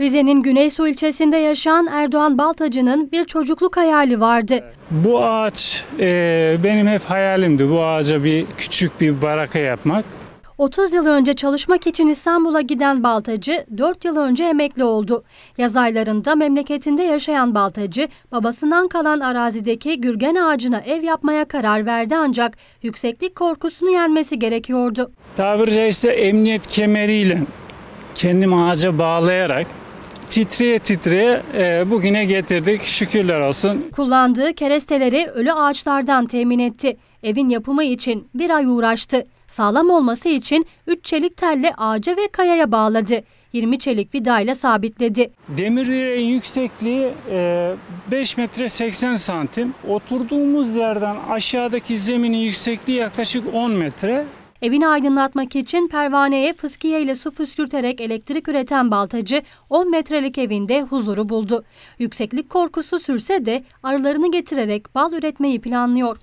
Rize'nin Güneysu ilçesinde yaşayan Erdoğan Baltacı'nın bir çocukluk hayali vardı. Bu ağaç e, benim hep hayalimdi. Bu ağaca bir küçük bir baraka yapmak. 30 yıl önce çalışmak için İstanbul'a giden Baltacı 4 yıl önce emekli oldu. Yaz aylarında memleketinde yaşayan Baltacı babasından kalan arazideki gürgen ağacına ev yapmaya karar verdi ancak yükseklik korkusunu yenmesi gerekiyordu. Tabiri caizse emniyet kemeriyle kendimi ağaca bağlayarak titreye titreye e, bugüne getirdik şükürler olsun. Kullandığı keresteleri ölü ağaçlardan temin etti. Evin yapımı için bir ay uğraştı. Sağlam olması için 3 çelik telle ağaca ve kayaya bağladı. 20 çelik vida ile sabitledi. Demirlerin yüksekliği 5 e, metre 80 santim. Oturduğumuz yerden aşağıdaki zeminin yüksekliği yaklaşık 10 metre. Evini aydınlatmak için pervaneye fıskiye ile su püskürterek elektrik üreten baltacı 10 metrelik evinde huzuru buldu. Yükseklik korkusu sürse de arılarını getirerek bal üretmeyi planlıyor.